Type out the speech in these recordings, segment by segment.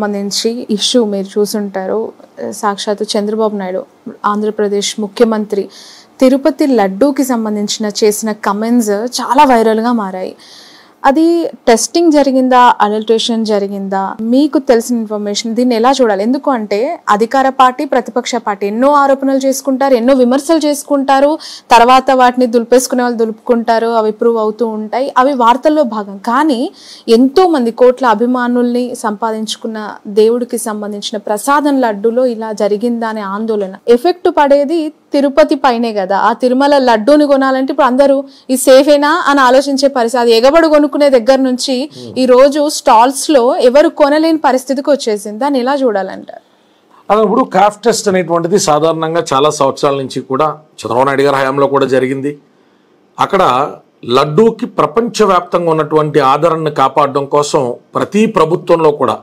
సంబంధించి ఇష్యూ మీరు చూసుంటారు సాక్షాత్ చంద్రబాబు నాయుడు ఆంధ్రప్రదేశ్ ముఖ్యమంత్రి తిరుపతి లడ్డూకి సంబంధించిన చేసిన కమెంట్స్ చాలా వైరల్గా మారాయి అది టెస్టింగ్ జరిగిందా అడల్ట్రేషన్ జరిగిందా మీకు తెలిసిన ఇన్ఫర్మేషన్ దీన్ని ఎలా చూడాలి ఎందుకు అంటే అధికార పార్టీ ప్రతిపక్ష పార్టీ ఎన్నో ఆరోపణలు చేసుకుంటారు ఎన్నో విమర్శలు చేసుకుంటారు తర్వాత వాటిని దులిపేసుకునే వాళ్ళు దులుపుకుంటారు అవి ప్రూవ్ అవుతూ ఉంటాయి అవి వార్తల్లో భాగం కానీ ఎంతో మంది కోట్ల అభిమానుల్ని సంపాదించుకున్న దేవుడికి సంబంధించిన ప్రసాదం లడ్డులో ఇలా జరిగిందా అనే ఆందోళన ఎఫెక్ట్ పడేది తిరుపతి పైనే కదా ఆ తిరుమల లడ్డూని కొనాలంటే ఇప్పుడు అందరూ ఇది సేఫేనా అని ఆలోచించే పరిస్థితి అది ఎగబడి కొనుక్కునే దగ్గర నుంచి hmm. ఈ రోజు స్టాల్స్ లో ఎవరు కొనలేని పరిస్థితికి వచ్చేసింది దాన్ని ఎలా చూడాలంటారు అది ఇప్పుడు క్రాఫ్ట్ టెస్ట్ అనేటువంటిది సాధారణంగా చాలా సంవత్సరాల నుంచి కూడా చంద్రబాబు నాయుడు గారి హయాంలో కూడా జరిగింది అక్కడ లడ్డూకి ప్రపంచవ్యాప్తంగా ఉన్నటువంటి ఆదరణను కాపాడడం కోసం ప్రతి ప్రభుత్వంలో కూడా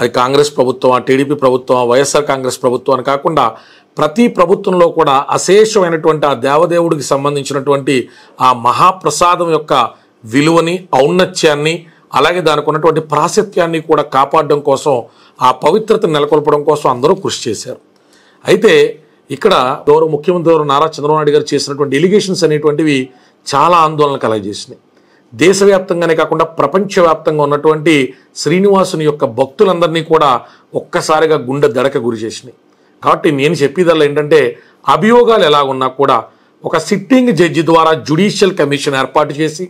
అది కాంగ్రెస్ ప్రభుత్వం టీడీపీ ప్రభుత్వం వైఎస్ఆర్ కాంగ్రెస్ ప్రభుత్వం అని కాకుండా ప్రతి ప్రభుత్వంలో కూడా అశేషమైనటువంటి ఆ దేవదేవుడికి సంబంధించినటువంటి ఆ మహాప్రసాదం యొక్క విలువని ఔన్నత్యాన్ని అలాగే దానికి ఉన్నటువంటి ప్రాశత్యాన్ని కూడా కాపాడడం కోసం ఆ పవిత్రతను నెలకొల్పడం కోసం అందరూ కృషి చేశారు అయితే ఇక్కడ గౌరవ ముఖ్యమంత్రి నారా చంద్రబాబు నాయుడు గారు చేసినటువంటి ఎలిగేషన్స్ అనేటువంటివి చాలా ఆందోళన కలగజేసినాయి దేశవ్యాప్తంగానే కాకుండా ప్రపంచవ్యాప్తంగా ఉన్నటువంటి శ్రీనివాసుని యొక్క భక్తులందరినీ కూడా ఒక్కసారిగా గుండె దడక గురి చేసినాయి కాబట్టి నేను చెప్పేదల్లా ఏంటంటే అభియోగాలు ఎలా ఉన్నా కూడా ఒక సిట్టింగ్ జడ్జి ద్వారా జ్యుడీషియల్ కమిషన్ ఏర్పాటు చేసి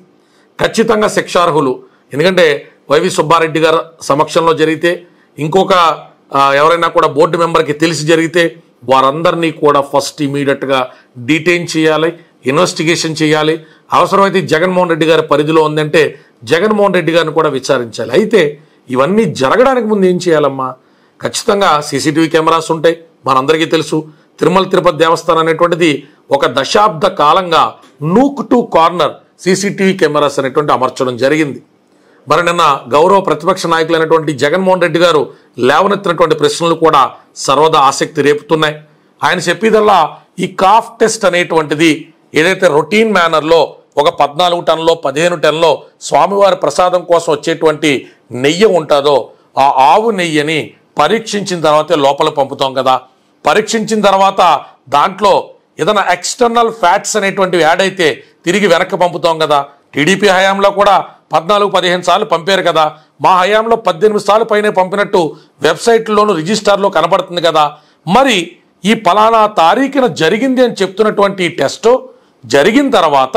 ఖచ్చితంగా శిక్షార్హులు ఎందుకంటే వైవి సుబ్బారెడ్డి గారు సమక్షంలో జరిగితే ఇంకొక ఎవరైనా కూడా బోర్డు మెంబర్కి తెలిసి జరిగితే వారందరినీ కూడా ఫస్ట్ ఇమీడియట్గా డీటెయిన్ చేయాలి ఇన్వెస్టిగేషన్ చేయాలి అవసరమైతే జగన్మోహన్ రెడ్డి గారి పరిధిలో ఉందంటే జగన్మోహన్ రెడ్డి గారిని కూడా విచారించాలి అయితే ఇవన్నీ జరగడానికి ముందు ఏం చేయాలమ్మా ఖచ్చితంగా సీసీటీవీ కెమెరాస్ ఉంటాయి మనందరికీ తెలుసు తిరుమల తిరుపతి దేవస్థానం అనేటువంటిది ఒక దశాబ్ద కాలంగా nook to corner CCTV cameras అనేటువంటి అమర్చడం జరిగింది మరి నిన్న గౌరవ ప్రతిపక్ష నాయకులైనటువంటి జగన్మోహన్ రెడ్డి గారు లేవనెత్తినటువంటి ప్రశ్నలు కూడా సర్వదా ఆసక్తి రేపుతున్నాయి ఆయన చెప్పేదల్లా ఈ కాఫ్ టెస్ట్ అనేటువంటిది ఏదైతే రొటీన్ మేనర్లో ఒక పద్నాలుగు టన్లో పదిహేను టన్లో స్వామివారి ప్రసాదం కోసం వచ్చేటువంటి నెయ్యి ఉంటుందో ఆ ఆవు నెయ్యిని పరీక్షించిన తర్వాతే లోపల పంపుతాం కదా పరీక్షించిన తర్వాత దాంట్లో ఏదైనా ఎక్స్టర్నల్ ఫ్యాట్స్ అనేటువంటివి యాడ్ అయితే తిరిగి వెనక్కి పంపుతాం కదా టీడీపీ హయాంలో కూడా పద్నాలుగు పదిహేను సార్లు పంపారు కదా మా హయాంలో పద్దెనిమిది సార్లు పైనే పంపినట్టు వెబ్సైట్లోను రిజిస్టార్లో కనబడుతుంది కదా మరి ఈ పలానా తారీఖున జరిగింది అని చెప్తున్నటువంటి టెస్ట్ జరిగిన తర్వాత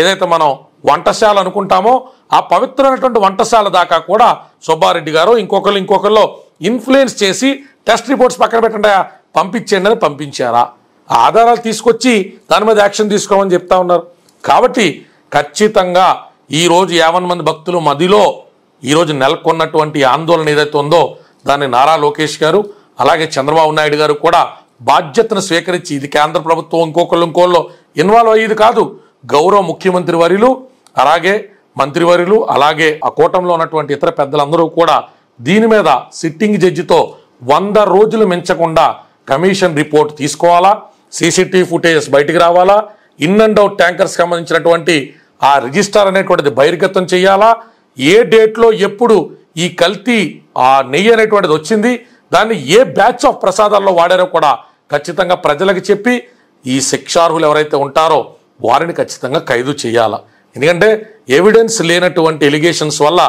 ఏదైతే మనం వంటశాల అనుకుంటామో ఆ పవిత్రమైనటువంటి వంటశాల దాకా కూడా సుబ్బారెడ్డి గారు ఇంకొకరు ఇంకొకరిలో ఇన్ఫ్లుయెన్స్ చేసి టెస్ట్ రిపోర్ట్స్ పక్కన పెట్టండి పంపించండి అని పంపించారా ఆధారాలు తీసుకొచ్చి దాని మీద యాక్షన్ తీసుకోమని చెప్తా ఉన్నారు కాబట్టి ఖచ్చితంగా ఈరోజు యావన్ మంది భక్తులు మదిలో ఈరోజు నెలకొన్నటువంటి ఆందోళన ఏదైతే ఉందో దాన్ని నారా లోకేష్ గారు అలాగే చంద్రబాబు నాయుడు గారు కూడా బాధ్యతను స్వీకరించి ఇది కేంద్ర ప్రభుత్వం ఇంకొకళ్ళు ఇంకోళ్ళు ఇన్వాల్వ్ అయ్యేది కాదు గౌరవ ముఖ్యమంత్రి వర్యులు అలాగే మంత్రివర్యులు అలాగే ఆ కూటంలో ఉన్నటువంటి ఇతర పెద్దలందరూ కూడా దీని మీద సిట్టింగ్ జడ్జితో వంద రోజులు మించకుండా కమిషన్ రిపోర్ట్ తీసుకోవాలా సీసీటీవీ ఫుటేజెస్ బయటికి రావాలా ఇన్ అండ్ అవుట్ ట్యాంకర్స్ సంబంధించినటువంటి ఆ రిజిస్టర్ అనేటువంటిది బహిర్గతం చేయాలా ఏ డేట్లో ఎప్పుడు ఈ కల్తీ ఆ నెయ్యి అనేటువంటిది వచ్చింది దాన్ని ఏ బ్యాచ్ ఆఫ్ ప్రసాదాల్లో వాడారో కూడా ఖచ్చితంగా ప్రజలకు చెప్పి ఈ శిక్షార్హులు ఎవరైతే ఉంటారో వారిని ఖచ్చితంగా ఖైదు చేయాలా ఎందుకంటే ఎవిడెన్స్ లేనటువంటి ఎలిగేషన్స్ వల్ల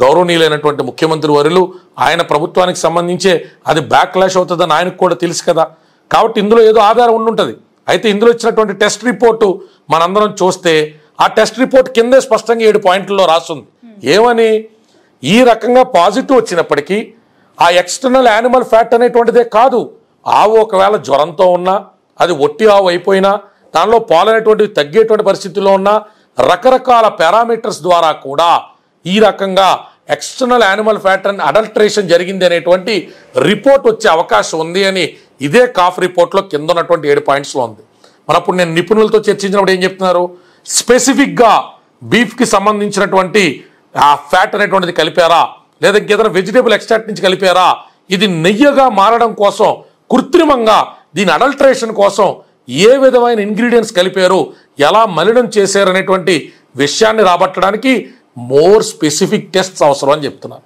గౌరవనీయులైనటువంటి ముఖ్యమంత్రి వరులు ఆయన ప్రభుత్వానికి సంబంధించే అది బ్యాక్లాష్ అవుతుందని ఆయనకు కూడా తెలుసు కదా కాబట్టి ఇందులో ఏదో ఆధారం ఉండుంటుంది అయితే ఇందులో ఇచ్చినటువంటి టెస్ట్ రిపోర్టు మనందరం చూస్తే ఆ టెస్ట్ రిపోర్ట్ కిందే స్పష్టంగా ఏడు పాయింట్లలో రాస్తుంది ఏమని ఈ రకంగా పాజిటివ్ వచ్చినప్పటికీ ఆ ఎక్స్టర్నల్ యానిమల్ ఫ్యాట్ అనేటువంటిదే కాదు ఆవు ఒకవేళ జ్వరంతో ఉన్నా అది ఒట్టి ఆవు అయిపోయినా దానిలో పాలనేటువంటివి తగ్గేటువంటి పరిస్థితుల్లో ఉన్న రకరకాల పారామీటర్స్ ద్వారా కూడా ఈ రకంగా ఎక్స్టర్నల్ యానిమల్ అండ్ అడల్ట్రేషన్ జరిగింది అనేటువంటి రిపోర్ట్ వచ్చే అవకాశం ఉంది అని ఇదే కాఫ్ రిపోర్ట్లో కింద ఉన్నటువంటి ఏడు పాయింట్స్లో ఉంది మరి అప్పుడు నేను నిపుణులతో చర్చించినప్పుడు ఏం చెప్తున్నారు స్పెసిఫిక్గా బీఫ్కి సంబంధించినటువంటి ఆ ఫ్యాట్ అనేటువంటిది కలిపారా లేదా ఇంకేదైనా వెజిటేబుల్ ఎక్స్ట్రాక్ట్ నుంచి కలిపారా ఇది నెయ్యగా మారడం కోసం కృత్రిమంగా దీని అడల్ట్రేషన్ కోసం ఏ విధమైన ఇంగ్రీడియంట్స్ కలిపారు ఎలా మలినం చేశారు అనేటువంటి విషయాన్ని రాబట్టడానికి మోర్ స్పెసిఫిక్ టెస్ట్స్ అవసరం అని చెప్తున్నారు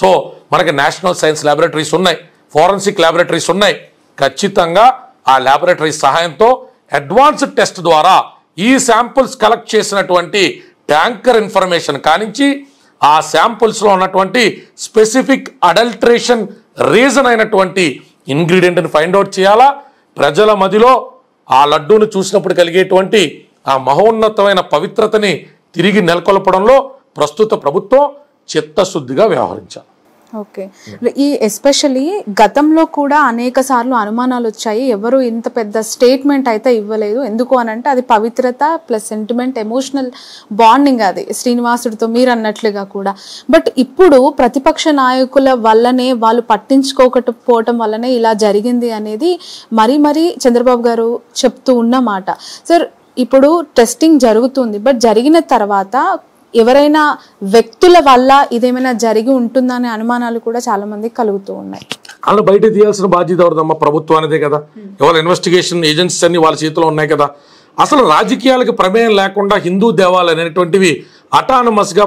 సో మనకి నేషనల్ సైన్స్ ల్యాబొరేటరీస్ ఉన్నాయి ఫోరెన్సిక్ ల్యాబొరేటరీస్ ఉన్నాయి ఖచ్చితంగా ఆ ల్యాబొరేటరీ సహాయంతో అడ్వాన్స్డ్ టెస్ట్ ద్వారా ఈ శాంపుల్స్ కలెక్ట్ చేసినటువంటి ట్యాంకర్ ఇన్ఫర్మేషన్ కానించి ఆ శాంపుల్స్లో ఉన్నటువంటి స్పెసిఫిక్ అడల్ట్రేషన్ రీజన్ అయినటువంటి ఇంగ్రీడియంట్ని ఫైండ్అవుట్ చేయాలా ప్రజల మదిలో ఆ లడ్డూను చూసినప్పుడు కలిగేటువంటి ఆ మహోన్నతమైన పవిత్రతని తిరిగి నెలకొల్పడంలో ప్రస్తుత ప్రభుత్వం చిత్తశుద్ధిగా వ్యవహరించాలి ఓకే ఈ ఎస్పెషలీ గతంలో కూడా అనేక సార్లు అనుమానాలు వచ్చాయి ఎవరు ఇంత పెద్ద స్టేట్మెంట్ అయితే ఇవ్వలేదు ఎందుకు అనంటే అది పవిత్రత ప్లస్ సెంటిమెంట్ ఎమోషనల్ బాండింగ్ అది శ్రీనివాసుడితో మీరు అన్నట్లుగా కూడా బట్ ఇప్పుడు ప్రతిపక్ష నాయకుల వల్లనే వాళ్ళు పట్టించుకోకపోవటం వల్లనే ఇలా జరిగింది అనేది మరీ మరీ చంద్రబాబు గారు చెప్తూ ఉన్నమాట సార్ ఇప్పుడు టెస్టింగ్ జరుగుతుంది బట్ జరిగిన తర్వాత ఎవరైనా వ్యక్తుల వల్ల ఇదేమైనా జరిగి ఉంటుందనే అనుమానాలు కూడా చాలా మందికి కలుగుతూ ఉన్నాయి అలా బయట తీయాల్సిన బాధ్యత ఎవరిదమ్మా ప్రభుత్వానిదే కదా ఎవరు ఇన్వెస్టిగేషన్ ఏజెన్సీస్ అన్ని వాళ్ళ చేతిలో ఉన్నాయి కదా అసలు రాజకీయాలకు ప్రమేయం లేకుండా హిందూ దేవాలయం అనేటువంటివి అటానమస్గా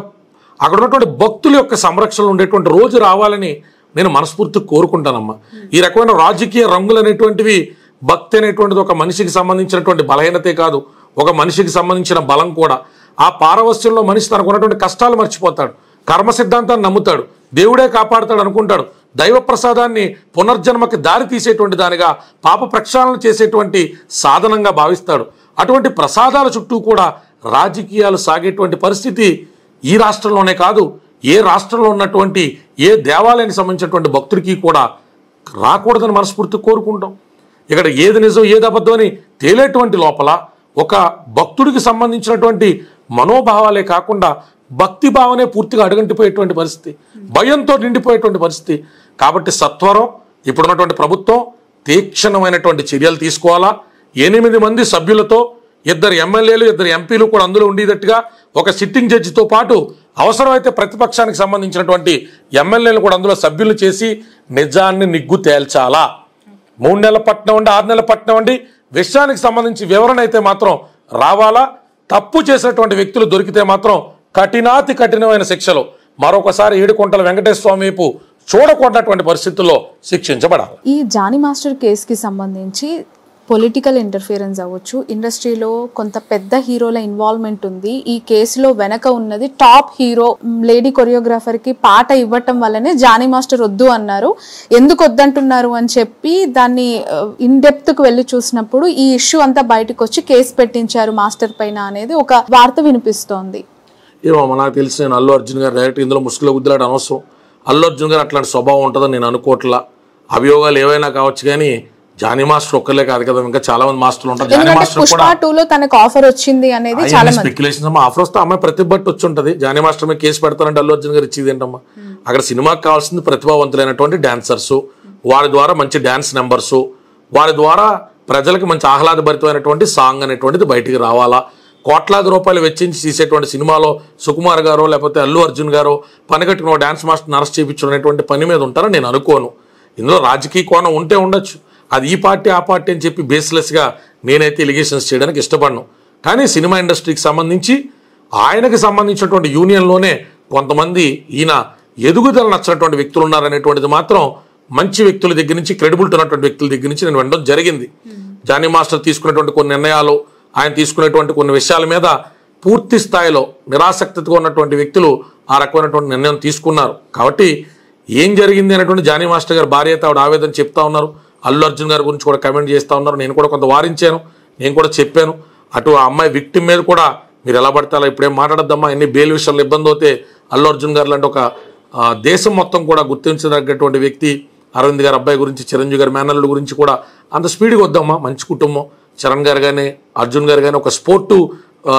అక్కడ ఉన్నటువంటి భక్తుల యొక్క సంరక్షణ ఉండేటువంటి రోజు రావాలని నేను మనస్ఫూర్తి కోరుకుంటానమ్మా ఈ రకమైన రాజకీయ రంగులు అనేటువంటివి భక్తి అనేటువంటిది ఒక మనిషికి సంబంధించినటువంటి బలహీనతే కాదు ఒక మనిషికి సంబంధించిన బలం కూడా ఆ పారవస్యంలో మనిషి తనకు ఉన్నటువంటి కష్టాలు మర్చిపోతాడు కర్మ సిద్ధాంతాన్ని నమ్ముతాడు దేవుడే కాపాడుతాడు అనుకుంటాడు దైవ ప్రసాదాన్ని పునర్జన్మకి దారి తీసేటువంటి దానిగా పాప ప్రక్షాళన చేసేటువంటి సాధనంగా భావిస్తాడు అటువంటి ప్రసాదాల చుట్టూ కూడా రాజకీయాలు సాగేటువంటి పరిస్థితి ఈ రాష్ట్రంలోనే కాదు ఏ రాష్ట్రంలో ఉన్నటువంటి ఏ దేవాలయానికి సంబంధించినటువంటి భక్తుడికి కూడా రాకూడదని మనస్ఫూర్తి కోరుకుంటాం ఇక్కడ ఏది నిజం ఏది అబద్ధం అని తేలేటువంటి లోపల ఒక భక్తుడికి సంబంధించినటువంటి మనోభావాలే కాకుండా భక్తి భావనే పూర్తిగా అడుగంటిపోయేటువంటి పరిస్థితి భయంతో నిండిపోయేటువంటి పరిస్థితి కాబట్టి సత్వరం ఇప్పుడున్నటువంటి ప్రభుత్వం తీక్షణమైనటువంటి చర్యలు తీసుకోవాలా ఎనిమిది మంది సభ్యులతో ఇద్దరు ఎమ్మెల్యేలు ఇద్దరు ఎంపీలు కూడా అందులో ఉండేటట్టుగా ఒక సిట్టింగ్ జడ్జితో పాటు అవసరమైతే ప్రతిపక్షానికి సంబంధించినటువంటి ఎమ్మెల్యేలు కూడా అందులో సభ్యులు చేసి నిజాన్ని నిగ్గు తేల్చాలా మూడు నెలల పట్నం ఉండి ఆరు నెలల పట్నం ఉండి విషయానికి సంబంధించి వివరణ అయితే మాత్రం రావాలా తప్పు చేసినటువంటి వ్యక్తులు దొరికితే మాత్రం కఠినాతి కఠినమైన శిక్షలు మరొకసారి ఏడుకుంటల వెంకటేశ్వర స్వామి వైపు చూడకూడనటువంటి పరిస్థితుల్లో శిక్షించబడాలి ఈ జానీ మాస్టర్ కేసుకి సంబంధించి పొలిటికల్ ఇంటర్ఫియరెన్స్ అవ్వచ్చు ఇండస్ట్రీలో కొంత పెద్ద హీరోల ఇన్వాల్వ్మెంట్ ఉంది ఈ కేసులో వెనక ఉన్నది టాప్ హీరో లేడీ కొరియోగ్రాఫర్కి పాట ఇవ్వటం వల్లనే జానీ మాస్టర్ వద్దు అన్నారు ఎందుకు వద్దంటున్నారు అని చెప్పి దాన్ని ఇన్ uh, కు వెళ్ళి చూసినప్పుడు ఈ ఇష్యూ అంతా బయటకు వచ్చి కేసు పెట్టించారు మాస్టర్ పైన అనేది ఒక వార్త వినిపిస్తోంది నాకు తెలిసి నేను అల్లు అర్జున్ గారు డైరెక్ట్ ఇందులో ముసుగులు గుద్దులాట అనవసరం అల్లు అర్జున్ గారు అట్లాంటి స్వభావం ఉంటుందని నేను అనుకోవట్లా అభియోగాలు ఏవైనా కావచ్చు కానీ జానీ మాస్టర్ ఒక్కలే కాదు కదా ఇంకా చాలా మంది మాస్టర్లు ఉంటారు జానీ మాస్టర్ కూడా తనకు ఆఫర్ వచ్చింది అనేది చాలా స్పెక్యులేషన్ అమ్మా ఆఫర్ వస్తే అమ్మాయి బట్టి వచ్చి ఉంటుంది జానీ మాస్టర్ మీద కేసు పెడతానంటే అల్లు అర్జున్ గారు ఇచ్చింది ఏంటమ్మా అక్కడ సినిమాకి కావాల్సింది ప్రతిభావంతులైనటువంటి డాన్సర్స్ వారి ద్వారా మంచి డాన్స్ నెంబర్స్ వారి ద్వారా ప్రజలకు మంచి ఆహ్లాదభరితమైనటువంటి సాంగ్ అనేటువంటిది బయటికి రావాలా కోట్లాది రూపాయలు వెచ్చించి తీసేటువంటి సినిమాలో సుకుమార్ గారో లేకపోతే అల్లు అర్జున్ గారో పనిగట్టుకున్న డాన్స్ మాస్టర్ అరెస్ట్ చేయించడం అనేటువంటి పని మీద ఉంటారని నేను అనుకోను ఇందులో రాజకీయ కోణం ఉంటే ఉండొచ్చు అది ఈ పార్టీ ఆ పార్టీ అని చెప్పి బేస్లెస్గా నేనైతే ఎలిగేషన్స్ చేయడానికి ఇష్టపడను కానీ సినిమా ఇండస్ట్రీకి సంబంధించి ఆయనకు సంబంధించినటువంటి యూనియన్లోనే కొంతమంది ఈయన ఎదుగుదల నచ్చినటువంటి వ్యక్తులు ఉన్నారనేటువంటిది మాత్రం మంచి వ్యక్తుల దగ్గర నుంచి క్రెడిబిలిటీ ఉన్నటువంటి వ్యక్తుల దగ్గర నుంచి నేను వినడం జరిగింది hmm. జానీ మాస్టర్ తీసుకున్నటువంటి కొన్ని నిర్ణయాలు ఆయన తీసుకునేటువంటి కొన్ని విషయాల మీద పూర్తి స్థాయిలో నిరాసక్తితో ఉన్నటువంటి వ్యక్తులు ఆ రకమైనటువంటి నిర్ణయం తీసుకున్నారు కాబట్టి ఏం జరిగింది అనేటువంటి జానీ మాస్టర్ గారు భార్య ఆవేదన చెప్తా ఉన్నారు అల్లు అర్జున్ గారి గురించి కూడా కమెంట్ చేస్తూ ఉన్నారు నేను కూడా కొంత వారించాను నేను కూడా చెప్పాను అటు ఆ అమ్మాయి విక్టిమ్ మీద కూడా మీరు ఎలా పడితే అలా ఇప్పుడేం మాట్లాడద్దమ్మా ఎన్ని బెయిల్ విషయాలు ఇబ్బంది అవుతే అల్లు అర్జున్ గారు లాంటి ఒక దేశం మొత్తం కూడా గుర్తించదగ్గటువంటి వ్యక్తి అరవింద్ గారి అబ్బాయి గురించి చిరంజీవి గారి మేనల్లుడు గురించి కూడా అంత స్పీడ్గా వద్దమ్మా మంచి కుటుంబం చరణ్ గారు కానీ అర్జున్ గారు కానీ ఒక స్పోర్టు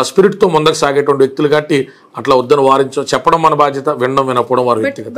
స్పిరిట్తో ముందుకు సాగేటువంటి వ్యక్తులు కాబట్టి అట్లా వద్దని వారించడం చెప్పడం మన బాధ్యత వినడం వినకపోవడం వారి వ్యక్తిగత